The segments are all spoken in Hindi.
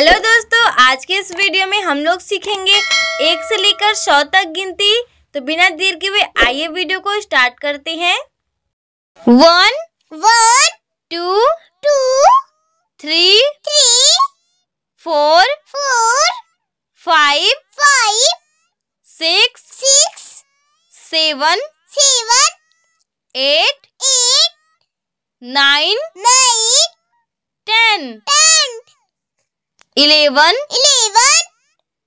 हेलो दोस्तों आज के इस वीडियो में हम लोग सीखेंगे एक से लेकर सौ तक गिनती तो बिना देर के वे आइए वीडियो को स्टार्ट करते हैं one one two two three three four four five five six six seven seven eight eight nine nine ten eleven eleven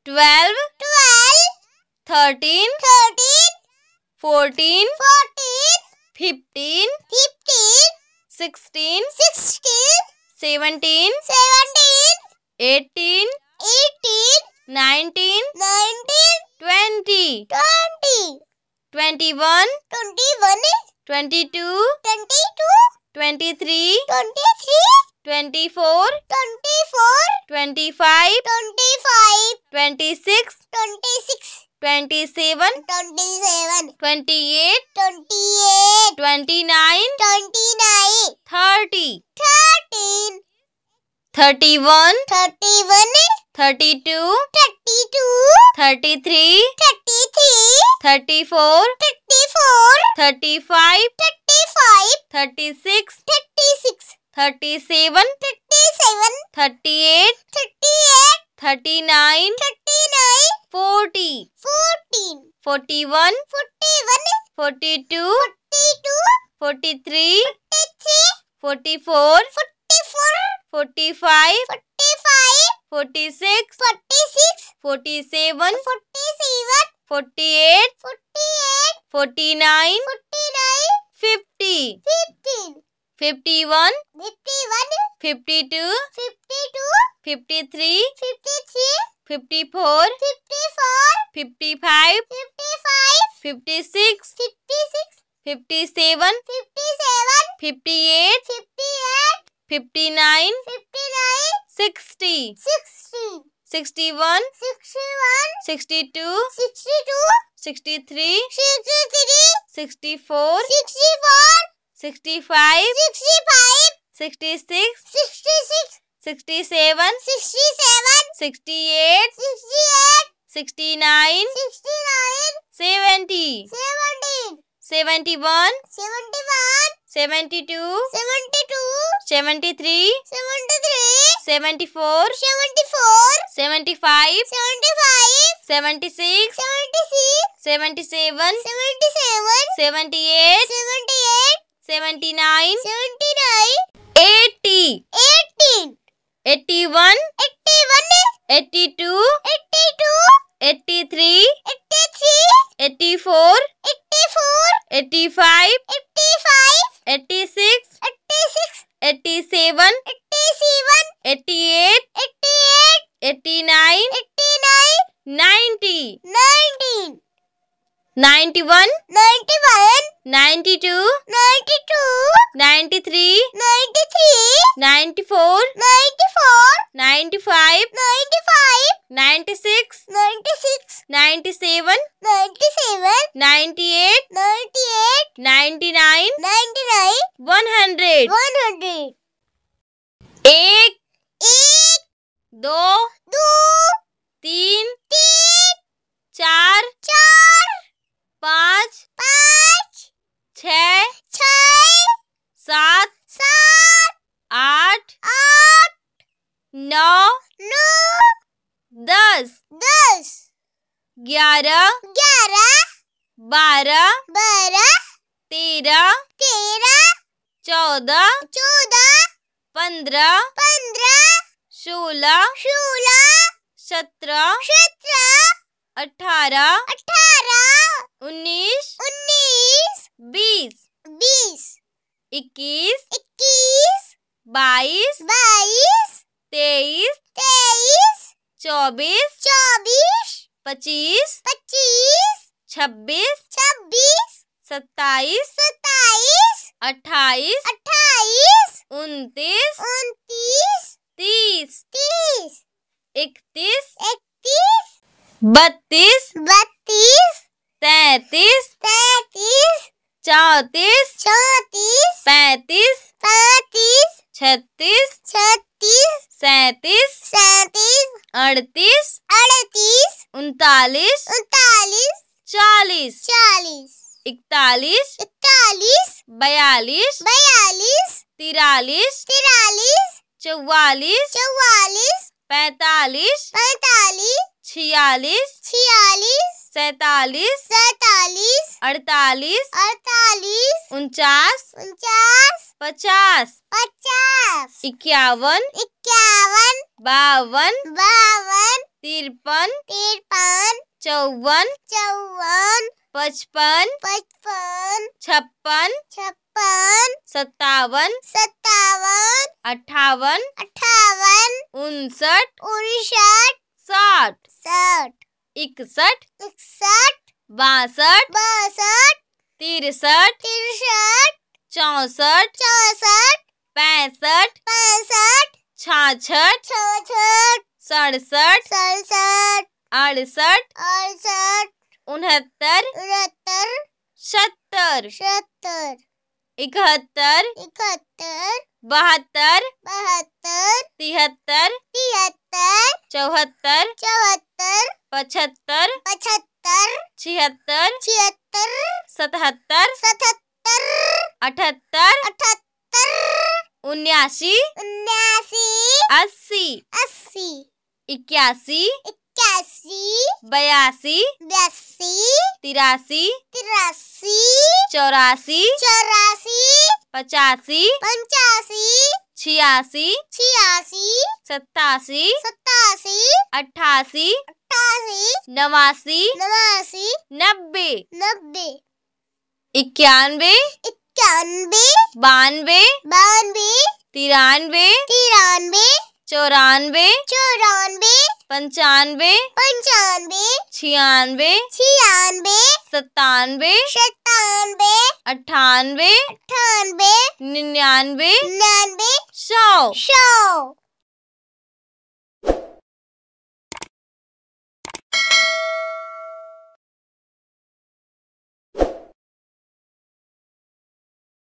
twelve twelve thirteen thirteen fourteen fourteen fifteen fifteen sixteen sixteen seventeen seventeen eighteen eighteen nineteen nineteen twenty twenty twenty one twenty one twenty two twenty two twenty three twenty three twenty four 25 25 26 26 27 27 28 28 29 29 30 13 31 31 32 32 33 33 34 34 35 35 36 36 thirty seven thirty seven thirty eight thirty eight thirty nine thirty nine forty fourteen forty one forty one forty two forty two forty three forty four forty four forty five forty five forty six forty six forty seven forty seven forty eight forty eight forty nine forty nine fifty fifteen fifty one fifty one fifty two fifty two fifty three fifty three fifty four fifty four fifty five fifty five fifty six fifty six fifty seven fifty seven fifty eight fifty eight fifty nine fifty nine sixty sixty sixty one sixty one sixty two sixty two sixty three sixty three sixty four sixty four sixty five sixty five sixty six sixty six sixty seven sixty seven sixty eight sixty eight sixty nine sixty nine seventy seventy seventy one seventy one seventy two seventy two seventy three seventy three seventy four seventy four seventy five seventy five seventy six seventy six seventy seven seventy seven seventy eight seventy seventy nine seventy nine eighty eighteen eighty one eighty one eighty two eighty two eighty three eighty three eighty four eighty four eighty five eighty five eighty six eighty six eighty seven eighty seven eighty eight eighty eight eighty nine eighty nine ninety nineteen ninety one ninety one ninety two ninety two ninety three ninety three ninety four ninety four ninety five ninety five ninety six ninety six ninety seven ninety seven ninety eight ninety eight ninety nine ninety nine one hundred one hundred एक एक दो दो तीन तीन चार चार पाँच छ सात सात आठ आठ नौ नौ दस दस ग्यारह ग्यारह बारह बारह तेरह तेरह चौदह चौदह पंद्रह पंद्रह सोलह सोलह सत्रह सत्रह अठारह अठारह उन्नीस उन्नीस बीस बीस इक्कीस इक्कीस बाईस बाईस तेईस तेईस चौबीस चौबीस पच्चीस पच्चीस छब्बीस छब्बीस सत्ताईस सत्ताईस अट्ठाईस अट्ठाईस उनतीस उनतीस तीस तीस इकतीस इकतीस बत्तीस बत्तीस तैतीस तैतीस चौतीस चौतीस पैतीस पैतीस छत्तीस छत्तीस सैतीस सैतीस अड़तीस अड़तीस उनतालीस उनतालीस चालीस चालीस इकतालीस इकतालीस बयालीस बयालीस तिरालीस तिरालीस चौवालीस चौवालीस पैतालीस पैतालीस छियालीस छियालीस सैतालीस सैतालीस अड़तालीस अड़तालीस उनचास उनचास पचास पचास इक्यावन इक्यावन बावन बावन तिरपन तिरपन चौवन चौवन पचपन पचपन छप्पन छप्पन सत्तावन सत्तावन अठावन अठावन उनसठ उनसठ साठ साठ इकसठ इकसठ बासठ बासठ तिरसठ तिरसठ चौसठ चौसठ पैंसठ पैंसठ छाछठ छठ सड़सठ सड़सठ अड़सठ अड़सठ उनहत्तर उनहत्तर सत्तर सत्तर इकहत्तर इकहत्तर बहत्तर बहत्तर तिहत्तर तिहत्तर चौहत्तर चौहत्तर पचहत्तर पचहत्तर छिहत्तर छिहत्तर सतहत्तर सतहत्तर अठहत्तर अठहत्तर उन्यासी उन्यासी अस्सी अस्सी इक्यासी इक्यासी बयासी बयासी तिरासी तिरासी चौरासी चौरासी पचासी पंचासी छियासी छियासी सतासी सतासी अट्ठासी नवासी नवासी नवासी नब्बे नब्बे इक्यानवे इक्यानवे बानवे बानवे तिरानवे तिरानवे चौरानवे चौरानवे पंचानवे पंचानवे छियानवे छियानवे सत्तानवे सत्तानवे अठानवे अठानवे निन्यानवे निन्यानवे सौ सौ